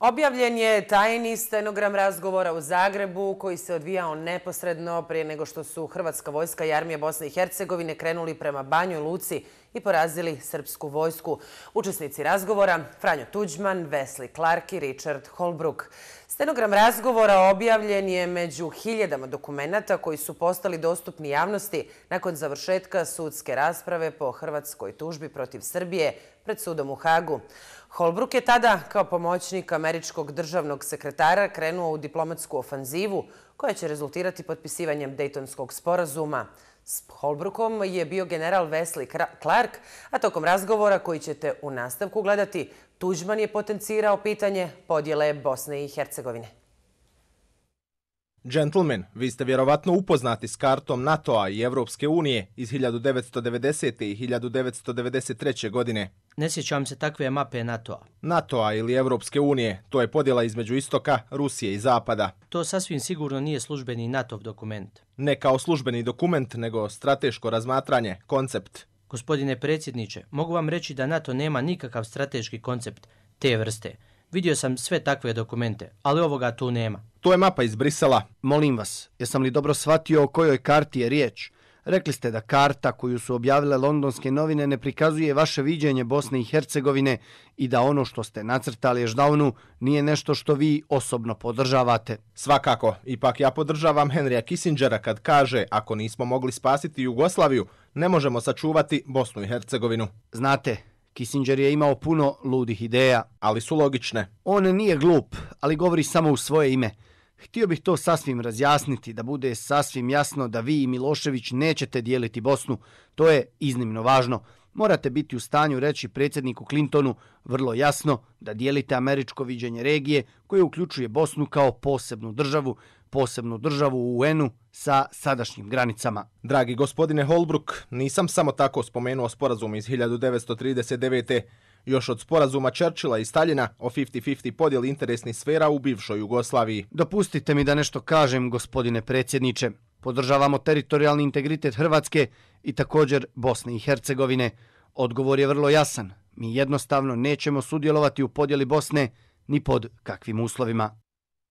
Objavljen je tajni stenogram razgovora u Zagrebu koji se odvijao neposredno prije nego što su Hrvatska vojska i armija Bosne i Hercegovine krenuli prema Banju Luci i porazili srpsku vojsku. Učesnici razgovora Franjo Tuđman, Wesley Clark i Richard Holbrook. Stenogram razgovora objavljen je među hiljadama dokumentata koji su postali dostupni javnosti nakon završetka sudske rasprave po Hrvatskoj tužbi protiv Srbije pred sudom u Hagu. Holbrook je tada kao pomoćnik američkog državnog sekretara krenuo u diplomatsku ofanzivu koja će rezultirati potpisivanjem Daytonskog sporazuma. S Holbrookom je bio general Wesley Clark, a tokom razgovora koji ćete u nastavku gledati, Tuđman je potencirao pitanje podjele Bosne i Hercegovine. Gentlemen, vi ste vjerovatno upoznati s kartom NATO-a i Evropske unije iz 1990. i 1993. godine. Ne sjećam se takve mape NATO-a. NATO-a ili Evropske unije, to je podjela između istoka, Rusije i zapada. To sasvim sigurno nije službeni NATO-ov dokument. Ne kao službeni dokument, nego strateško razmatranje, koncept. Gospodine predsjedniče, mogu vam reći da NATO nema nikakav strateški koncept te vrste. Vidio sam sve takve dokumente, ali ovoga tu nema. To je mapa iz Brisela. Molim vas, jesam li dobro shvatio o kojoj karti je riječ? Rekli ste da karta koju su objavile londonske novine ne prikazuje vaše viđenje Bosne i Hercegovine i da ono što ste nacrtali je Ždaunu nije nešto što vi osobno podržavate. Svakako, ipak ja podržavam Henrya Kissingera kad kaže ako nismo mogli spasiti Jugoslaviju, ne možemo sačuvati Bosnu i Hercegovinu. Znate, Kissinger je imao puno ludih ideja, ali su logične. On nije glup, ali govori samo u svoje ime. Htio bih to sasvim razjasniti, da bude sasvim jasno da vi i Milošević nećete dijeliti Bosnu. To je iznimno važno. Morate biti u stanju reći predsjedniku Clintonu vrlo jasno da dijelite američko viđenje regije koje uključuje Bosnu kao posebnu državu, posebnu državu u UN-u sa sadašnjim granicama. Dragi gospodine Holbrook, nisam samo tako spomenuo sporazum iz 1939. Još od sporazuma Čerčila i Staljina o 50-50 podjel interesnih sfera u bivšoj Jugoslaviji. Dopustite mi da nešto kažem, gospodine predsjedniče. Podržavamo teritorijalni integritet Hrvatske i također Bosne i Hercegovine. Odgovor je vrlo jasan. Mi jednostavno nećemo sudjelovati u podjeli Bosne ni pod kakvim uslovima.